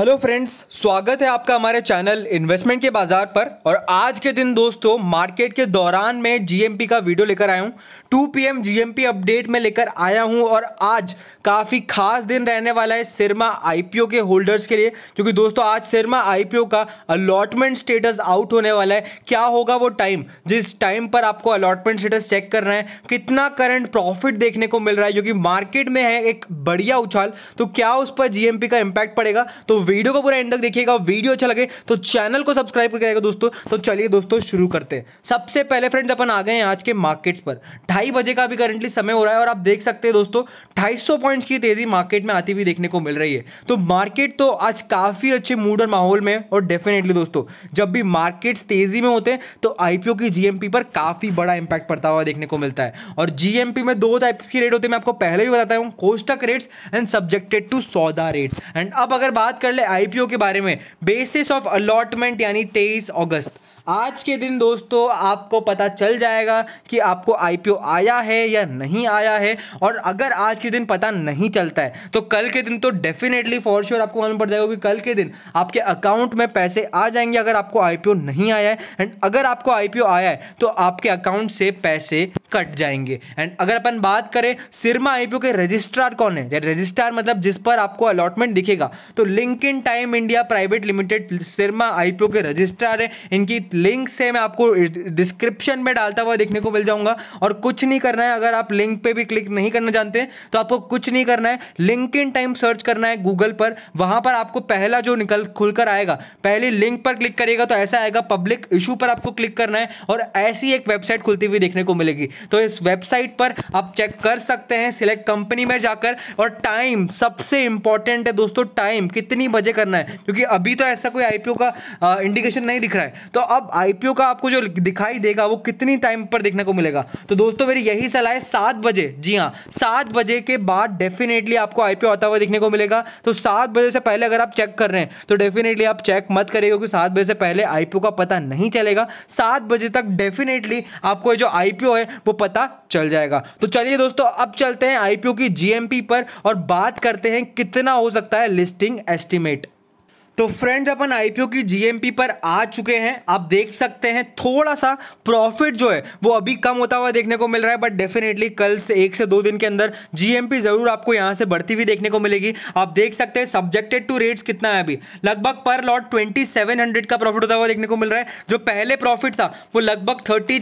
hello friends स्वागत है आपका हमारे चैनल इन्वेस्टमेंट के बाजार पर और आज के दिन दोस्तों मार्केट के दौरान मैं जीएमपी का वीडियो लेकर आया हूं 2 पीएम जीएमपी अपडेट में लेकर आया हूं और आज काफ़ी खास दिन रहने वाला है सिरमा आईपीओ के होल्डर्स के लिए क्योंकि दोस्तों आज सिरमा आईपीओ का अलॉटमेंट स्टेटस आउट होने वाला है क्या होगा वो टाइम जिस टाइम पर आपको अलॉटमेंट स्टेटस चेक करना है कितना करंट प्रॉफिट देखने को मिल रहा है क्योंकि मार्केट में है एक बढ़िया उछाल तो क्या उस पर जीएमपी का इम्पैक्ट पड़ेगा तो वीडियो को पूरा एंड तक देखिएगा वीडियो अच्छा लगे तो चैनल को सब्सक्राइब करके आएगा दोस्तों तो चलिए दोस्तों शुरू करते हैं सबसे पहले फ्रेंड्स अपन आ गए हैं आज के मार्केट्स पर ढाई बजे का अभी करंटली समय हो रहा है और आप देख सकते हैं दोस्तों ढाई पॉइंट्स की तेजी मार्केट में आती हुई देखने को मिल रही है तो मार्केट तो आज काफ़ी अच्छे मूड और माहौल में और डेफिनेटली दोस्तों जब भी मार्केट्स तेजी में होते हैं तो आईपीओ की जीएमपी पर काफ़ी बड़ा इंपैक्ट पड़ता हुआ देखने को मिलता है और जीएमपी में दो टाइप के रेट होते हैं मैं आपको पहले भी बताता हूँ kostak rates and subjected to सौदा रेट्स एंड अब अगर बात कर आईपीओ के बारे में बेसिस ऑफ अलॉटमेंट यानी तेईस अगस्त आज के दिन दोस्तों आपको पता चल जाएगा कि आपको आईपीओ आया है या नहीं आया है और अगर आज के दिन पता नहीं चलता है तो कल के दिन तो डेफिनेटली फॉर श्योर आपको मालूम पड़ जाएगा कि कल के दिन आपके अकाउंट में पैसे आ जाएंगे अगर आपको आईपीओ नहीं आया है एंड अगर आपको आईपीओ आया है तो आपके अकाउंट से पैसे कट जाएंगे एंड अगर अपन बात करें सिरमा आई के रजिस्ट्रार कौन है या रजिस्ट्रार मतलब जिस पर आपको अलॉटमेंट दिखेगा तो link in time India private limited Syrma आई के रजिस्ट्रार है इनकी लिंक से मैं आपको डिस्क्रिप्शन में डालता हुआ देखने को मिल जाऊंगा और कुछ नहीं करना है अगर आप लिंक पे भी क्लिक नहीं करना जानते तो आपको कुछ नहीं करना है लिंक इन टाइम सर्च करना है गूगल पर वहां पर आपको पहला जो निकल खुलकर आएगा पहले लिंक पर क्लिक करिएगा तो ऐसा आएगा पब्लिक इशू पर आपको क्लिक करना है और ऐसी एक वेबसाइट खुलती हुई देखने को मिलेगी तो इस वेबसाइट पर आप चेक कर सकते हैं सिलेक्ट कंपनी में जाकर और टाइम सबसे इंपॉर्टेंट है दोस्तों टाइम कितनी बजे करना है क्योंकि अभी तो ऐसा कोई आईपीओ का इंडिकेशन नहीं दिख रहा है तो अब अब आईपीओ का आपको जो दिखाई देगा वो कितनी टाइम पर देखने को मिलेगा तो दोस्तों मेरी यही सलाह है सात बजे जी हाँ सात बजे के बाद डेफिनेटली आपको आईपीओ आता हुआ देखने को मिलेगा तो सात बजे से पहले अगर आप चेक कर रहे हैं तो डेफिनेटली आप चेक मत करिए क्योंकि सात बजे से पहले आईपीओ का पता नहीं चलेगा सात बजे तक डेफिनेटली आपको जो आईपीओ है वो पता चल जाएगा तो चलिए दोस्तों अब चलते हैं आईपीओ की जीएमपी पर और बात करते हैं कितना हो सकता है लिस्टिंग एस्टिमेट तो फ्रेंड्स अपन आईपीओ की जीएमपी पर आ चुके हैं आप देख सकते हैं थोड़ा सा प्रॉफिट जो है वो अभी कम होता हुआ देखने को मिल रहा है बट डेफिनेटली कल से एक से दो दिन के अंदर जीएमपी जरूर आपको यहां से बढ़ती हुई देखने को मिलेगी आप देख सकते हैं सब्जेक्टेड टू रेट्स कितना है अभी लगभग पर लॉट ट्वेंटी का प्रॉफिट होता हुआ देखने को मिल रहा है जो पहले प्रॉफिट था वो लगभग थर्टी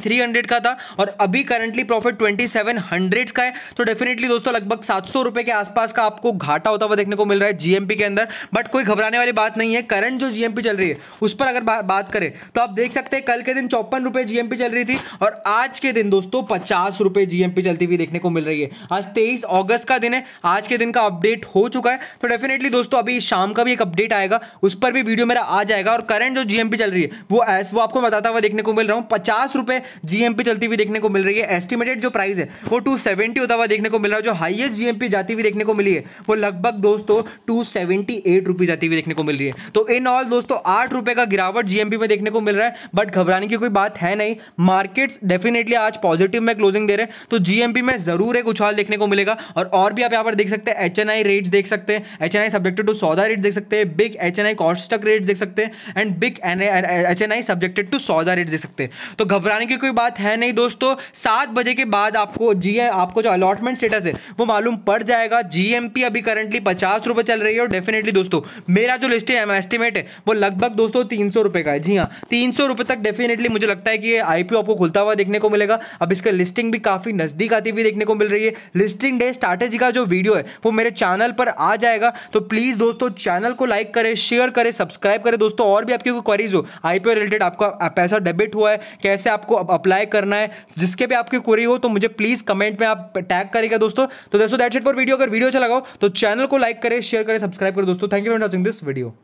का था और अभी करंटली प्रॉफिट ट्वेंटी का है तो डेफिनेटली दोस्तों लगभग सात के आसपास का आपको घाटा होता हुआ देखने को मिल रहा है जीएमपी के अंदर बट कोई घबराने वाली बात नहीं नहीं है करंट जो जीएमपी चल रही है उस पर अगर बा, बात करें तो आप देख सकते हैं कल के दिन चौपन रुपए जीएमपी चल रही थी और आज के दिन दोस्तों पचास रुपए जीएमपी चलती हुई देखने को मिल रही है आज तेईस अगस्त का दिन है आज के दिन का अपडेट हो चुका है तो डेफिनेटली दोस्तों अभी शाम का भी एक अपडेट आएगा उस पर भी वीडियो मेरा आ जाएगा और करंट जो जीएमपी चल रही है वो एस वो आपको बताता हुआ देखने को मिल रहा हूँ पचास रुपए जीएमपी चलती हुई देखने को मिल रही है एस्टिमेटेड जो प्राइस है वो टू सेवेंटी होता हुआ देखने को मिल रहा है जो हाइएस्ट जीएमपी जाती हुई देखने को मिली है वो लगभग दोस्तों टू सेवेंटी एट रुपीज़ जाती हुई देखने को मिल रही है तो इन ऑल दोस्तों आठ रुपए का गिरावट जीएमपी में देखने को मिल रहा है बट घबराने की कोई बात है नहीं मार्केट्स डेफिनेटली आज पॉजिटिव में क्लोजिंग दे रहे हैं तो जीएमपी में जरूर एक उछाल देखने को मिलेगा और और भी आप यहाँ पर देख सकते हैं एच एन आई रेट्स देख सकते हैं H N I subjected to सौदा रेट देख सकते हैं big H N I kostak rate देख सकते हैं and big H N I subjected to सौदा रेट देख सकते हैं तो घबराने की कोई बात है नहीं दोस्तों सात बजे के बाद आपको जी आपको जो अलॉटमेंट स्टेटस है वो मालूम पड़ जाएगा जीएमपी अभी करंटली पचास रुपये चल रही है और डेफिनेटली दोस्तों मेरा जो लिस्ट है है एस्टिमेट है वो लगभग दोस्तों तीन सौ रुपये का है जी हाँ तीन सौ रुपये तक डेफिनेटली मुझे लगता है कि ये आई आपको खुलता हुआ देखने को मिलेगा अब इसका लिस्टिंग भी काफ़ी नज़दीक आती हुई देखने को मिल रही है लिस्टिंग डे स्ट्रैटेजी का जो वीडियो है वो मेरे चैनल पर आ जाएगा तो प्लीज़ दोस्तों चैनल को लाइक करें शेयर करें सब्सक्राइब करें दोस्तों और भी आपकी कोई क्वारीज हो आई रिलेटेड आपका पैसा डेबिट हुआ है कैसे आपको अप्लाई करना है जिसके भी आपकी क्वारी हो तो मुझे प्लीज़ कमेंट में आप टैग करेगा दोस्तों तो दोस्तों दैट्स इट फॉर वीडियो अगर वीडियो अच्छा लगाओ तो चैनल को लाइक करें शेयर करें सब्सक्राइब करें दोस्तों thank you for watching this video